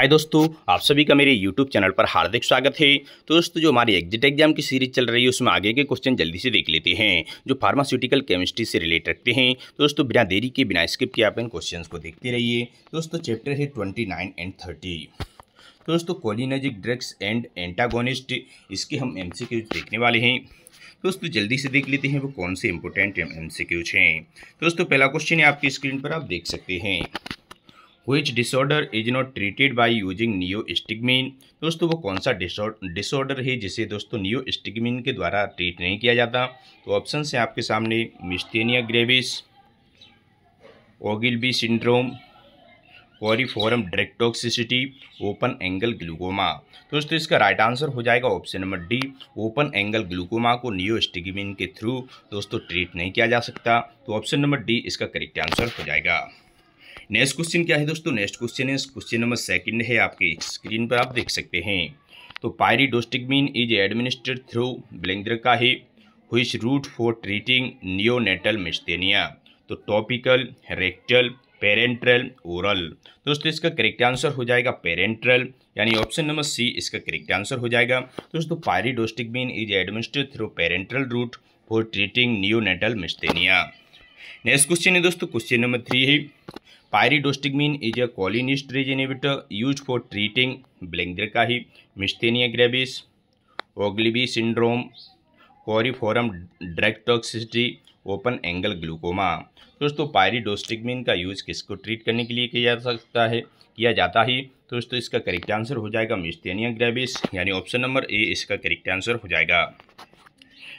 हाय दोस्तों आप सभी का मेरे यूट्यूब चैनल पर हार्दिक स्वागत है तो दोस्तों जो हमारी एग्जिट एग्जाम की सीरीज चल रही है उसमें आगे के क्वेश्चन जल्दी से देख लेते हैं जो फार्मास्यूटिकल केमिस्ट्री से रिलेट रखते हैं तो दोस्तों बिना देरी के बिना स्किप के आप इन क्वेश्चन को देखते रहिए तो दोस्तों चैप्टर है ट्वेंटी एंड थर्टी दोस्तों कोलिनजिक ड्रग्स एंड एंटागोनिस्ट इसके हम एम देखने वाले हैं तो दोस्तों जल्दी से देख लेते हैं वो कौन से इंपोर्टेंट एम हैं तो दोस्तों पहला क्वेश्चन है आपकी स्क्रीन पर आप देख सकते हैं which disorder is not treated by using neostigmine दोस्तों वो कौन सा डिसऑर्डर है जिसे दोस्तों नियो स्टिगमिन के द्वारा ट्रीट नहीं किया जाता तो ऑप्शन है आपके सामने मिस्टेनिया ग्रेविस ओगिलबी syndrome curariform drug toxicity open angle glaucoma दोस्तों इसका राइट आंसर हो जाएगा option number D open angle glaucoma को नियो स्टिगमिन के थ्रू दोस्तों ट्रीट नहीं किया जा सकता तो ऑप्शन नंबर डी इसका करेक्ट आंसर हो जाएगा नेक्स्ट क्वेश्चन क्या है दोस्तों नेक्स्ट क्वेश्चन है क्वेश्चन नंबर सेकंड है आपके स्क्रीन पर आप देख सकते हैं तो डोस्टिकमीन इज एडमिनिस्टर्ड थ्रू ब्लेंद्र का ही which route for treating neonatal myasthenia तो टॉपिकल रेक्टल पेरेंट्रल ओरल दोस्तों इसका करेक्ट आंसर हो जाएगा पेरेंट्रल यानी ऑप्शन नंबर सी इसका करेक्ट आंसर हो जाएगा दोस्तों डोस्टिकमीन is administered through parenteral route for treating neonatal myasthenia next question है दोस्तों क्वेश्चन नंबर थ्री है पायरिडोस्टिगमीन इज अ कॉलिनिस्ट रेजेनेविटर यूज फॉर ट्रीटिंग ब्लेंग्रकाही मिस्टेनिया ग्रेबिस ओग्लिबी syndrome curariform drug toxicity open angle glaucoma दोस्तों पायरिडोस्टिगमिन का use किसको treat करने के लिए किया जा सकता है किया जाता है तो दोस्तों इसका करेक्ट आंसर हो जाएगा मिस्टेनिया ग्रेबिस यानी ऑप्शन नंबर ए इसका करेक्ट आंसर हो जाएगा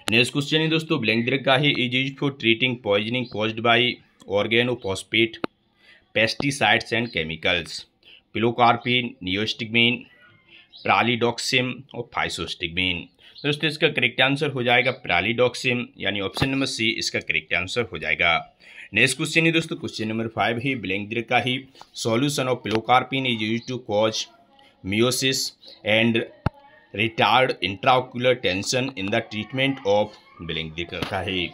नेक्स्ट क्वेश्चन है दोस्तों ब्लैंक दीर्घ का ही is use for treating poisoning caused by organophosphate pesticides and chemicals pilocarpine neostigmine pralidoxime और फाइसोस्टिगमिन दोस्तों इसका करेक्ट आंसर हो जाएगा प्रालीडॉक्सिम यानी ऑप्शन नंबर सी इसका करेक्ट आंसर हो जाएगा नेक्स्ट क्वेश्चन है दोस्तों क्वेश्चन नंबर फाइव ही ब्लैंक दीर्घ का ही solution of pilocarpine is use to cause miosis and retired intraocular tension in the treatment of ब्लिंग दिख रखा है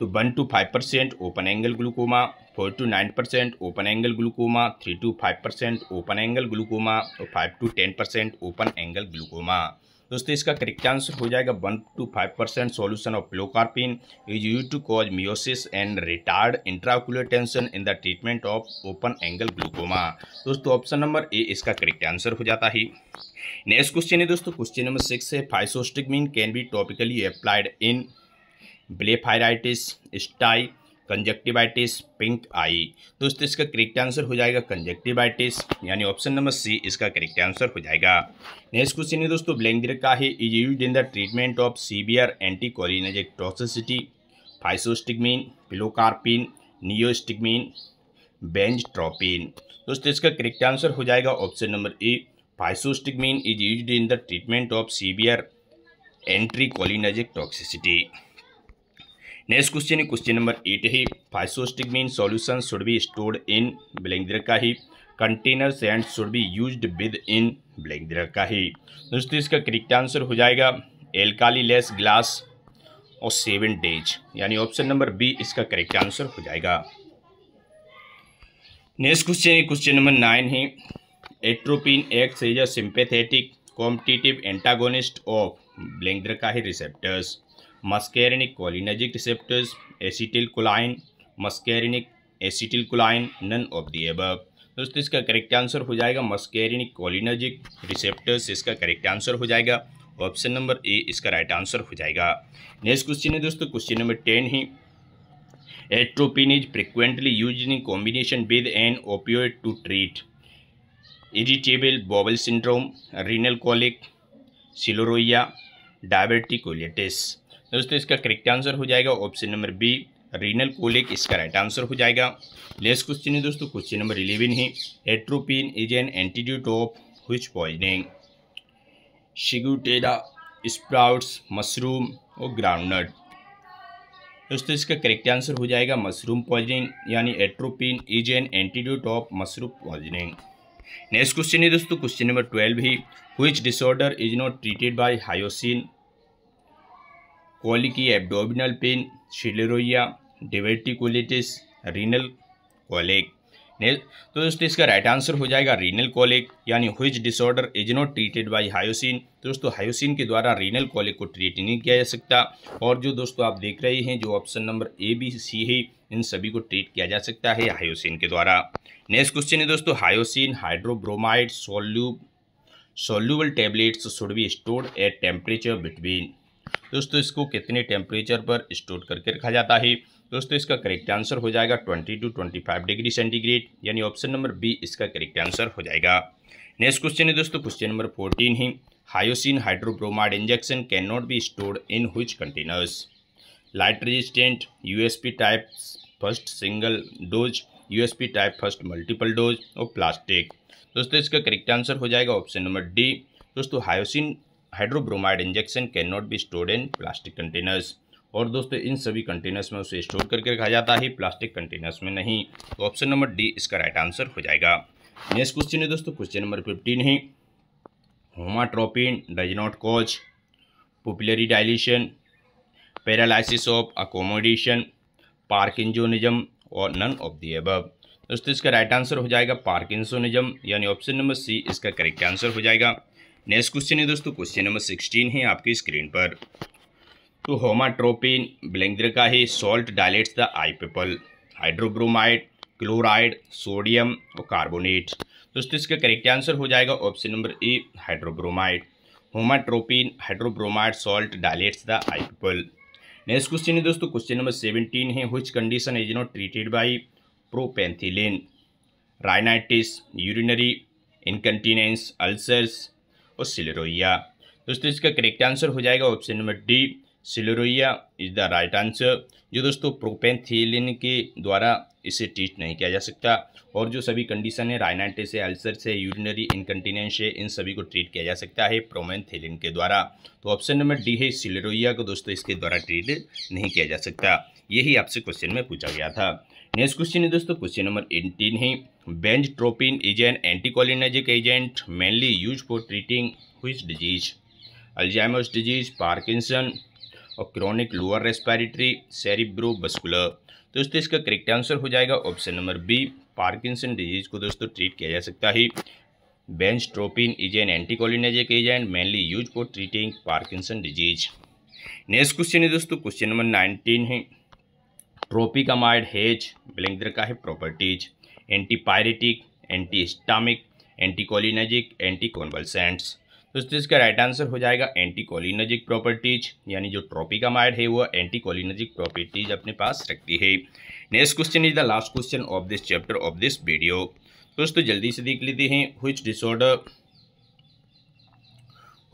तो one to five percent open angle glaucoma four to nine percent open angle glaucoma three to five percent open angle glaucoma और five to ten percent open angle glaucoma दोस्तों इसका correct answer हो जाएगा one to five percent solution of pilocarpine is use to cause miosis and retard intraocular tension in the treatment of open angle glaucoma दोस्तों option number A इसका correct answer हो जाता है next question है दोस्तों question number six है physostigmine can be topically applied in blepharitis stye conjunctivitis pink eye दोस्तों इसका करेक्ट आंसर हो जाएगा कंजक्टिवाइटिस यानी ऑप्शन नंबर सी इसका करेक्ट आंसर हो जाएगा नेक्स्ट क्वेश्चन है दोस्तों ब्लैंगदिर का है is use in the treatment of severe anti cholinergic toxicity physostigmine pilocarpine neostigmine benztropine दोस्तों इसका करेक्ट आंसर हो जाएगा option number A physostigmine is use in the treatment of severe anti cholinergic toxicity next question है question number eight है physostigmine solution should be stored in blank का ही containers and should be used within blank का ही दोस्तों इसका correct answer हो जाएगा एल्काली लेस ग्लास और सेवन डेज यानी ऑप्शन नंबर बी इसका करेक्ट आंसर हो जाएगा नेक्स्ट क्वेश्चन है क्वेश्चन नंबर नाइन है atropine X is a sympathetic competitive antagonist of blank का ही receptors muscarinic cholinergic receptors acetyl choline muscarinic acetyl choline none of the above दोस्तों इसका correct answer हो जाएगा मस्केरिनिक कोलिनर्जिक रिसेप्टर्स इसका correct answer हो जाएगा ऑप्शन नंबर ए इसका राइट आंसर हो जाएगा नेक्स्ट क्वेश्चन है दोस्तों क्वेश्चन नंबर टेन ही atropine is frequently used in combination with an opioid to treat irritable bowel syndrome renal colic sialorrhoea diabetic colitis दोस्तों इसका करेक्ट आंसर हो जाएगा option number B renal colic इसका राइट आंसर हो जाएगा नेक्स्ट क्वेश्चन है दोस्तों क्वेश्चन नंबर इलेवन है atropine is an antidote of hooch poisoning ciguatera sprouts mushroom और ग्राउंडनट दोस्तों इसका करेक्ट आंसर हो जाएगा मशरूम पॉइजनिंग यानी atropine is an antidote of mushroom poisoning next question है दोस्तों क्वेश्चन नंबर ट्वेल्व ही which disorder is not treated by hyoscine colic abdominal pain sialorrhoea diverticulitis renal colic तो दोस्तों इसका right answer हो जाएगा renal colic यानी which disorder is not treated by hyoscine दोस्तों हायोसिन के द्वारा रीनल कोलेक को ट्रीट नहीं किया जा सकता और जो दोस्तों आप देख रहे हैं जो option number A B C है इन सभी को ट्रीट किया जा सकता है हायोसिन के द्वारा नेक्स्ट क्वेश्चन है दोस्तों hyoscine hydrobromide soluble soluble tablets should be stored at temperature between दोस्तों इसको कितने टेम्परेचर पर स्टोर करके रखा जाता है दोस्तों इसका करेक्ट आंसर हो जाएगा twenty two twenty five degree centigrade यानी ऑप्शन नंबर बी इसका करेक्ट आंसर हो जाएगा नेक्स्ट क्वेश्चन है दोस्तों क्वेश्चन नंबर फोर्टीन ही hyoscine hydrobromide injection cannot be stored in which containers light resistant USP type first single dose USP type first multiple dose और plastic दोस्तों इसका correct answer हो जाएगा ऑप्शन नंबर डी दोस्तों hyoscine hydrobromide injection cannot be stored in plastic containers और दोस्तों इन सभी containers में उसे स्टोर करके रखा जाता है प्लास्टिक कंटेनर्स में नहीं तो ऑप्शन नंबर डी इसका राइट आंसर हो जाएगा नेक्स्ट क्वेश्चन है दोस्तों क्वेश्चन नंबर फिफ्टीन है homatropine does not cause pupillary dilation paralysis of accommodation parkinsonism और नन ऑफ दी एब दोस्तों इसका राइट आंसर हो जाएगा पार्किंसोनिज्म यानी ऑप्शन नंबर सी इसका करेक्ट आंसर हो जाएगा नेक्स्ट क्वेश्चन है दोस्तों क्वेश्चन नंबर सिक्सटीन है आपकी स्क्रीन पर तो होमाट्रोपिन का है salt dilates the eye pupil hydrobromide chloride sodium और कार्बोनेट दोस्तों इसका करेक्ट आंसर हो जाएगा option number A hydrobromide homatropine hydrobromide salt dilates the eye pupil next question है दोस्तों क्वेश्चन नंबर सेवनटीन है which condition is not treated by propantheline rhinitis urinary incontinence ulcers और sialorrhea दोस्तों इसका करेक्ट आंसर हो जाएगा option number D sialorrhea is the right answer जो दोस्तों प्रोपेंथिलिन के द्वारा इसे ट्रीट नहीं किया जा सकता और जो सभी कंडीशन है राइनाइटिस है अल्सर से यूरिनरी इनकंटिनेंस है इन सभी को ट्रीट किया जा सकता है प्रोमेंथिलिन के द्वारा तो ऑप्शन नंबर डी है सिलेरोइया को दोस्तों इसके द्वारा ट्रीट नहीं किया जा सकता यही आपसे क्वेश्चन में पूछा गया था नेक्स्ट क्वेश्चन है दोस्तों क्वेश्चन नंबर एटीन है benztropine is an anticholinergic agent mainly use for treating which disease Alzheimer's disease Parkinson और chronic lower respiratory cerebrovascular दोस्तों इसका करेक्ट आंसर हो जाएगा option number B Parkinson disease को दोस्तों ट्रीट किया जा सकता है benztropine is an anticholinergic agent mainly use for treating Parkinson disease next question है दोस्तों क्वेश्चन नंबर नाइनटीन है ट्रोपिकमाइड हेज ब्लिंगदर का है प्रॉपर्टीज एंटीपायरेटिक एंटी स्टामिक एंटीकोलिनजिक कॉन्वलसेंट्स दोस्तों इसका राइट आंसर हो जाएगा एंटीकोलिनजिक प्रॉपर्टीज यानी जो ट्रोपिकमाइड है वह एंटीकोलिनजिक प्रॉपर्टीज अपने पास रखती है next question is the last question of this chapter of this video दोस्तों जल्दी से देख लेते हैं which disorder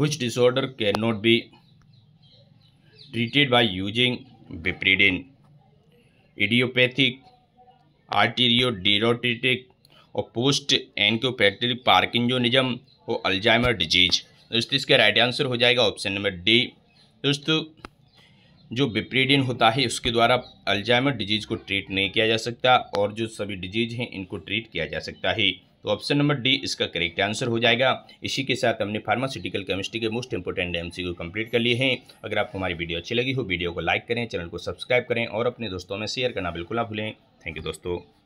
which disorder cannot be treated by using biperiden idiopathic arteriosclerotic और पोस्ट एनक्योपैटिक पार्किंजोनिज्म और अल्जाइमर डिजीज तो दोस्तों इसका राइट आंसर हो जाएगा ऑप्शन नंबर डी दोस्तों जो बिप्रीडिन होता है उसके द्वारा अल्जाइमर डिजीज़ को ट्रीट नहीं किया जा सकता और जो सभी डिजीज़ हैं इनको ट्रीट किया जा सकता है तो ऑप्शन नंबर डी इसका करेक्ट आंसर हो जाएगा इसी के साथ हमने फार्मास्यूटिकल केमिस्ट्री के मोस्ट इंपॉर्टेंट एम को कंप्लीट कर लिए हैं अगर आपको हमारी वीडियो अच्छी लगी हो वीडियो को लाइक करें चैनल को सब्सक्राइब करें और अपने दोस्तों में शेयर करना बिल्कुल ना भूलें थैंक यू दोस्तों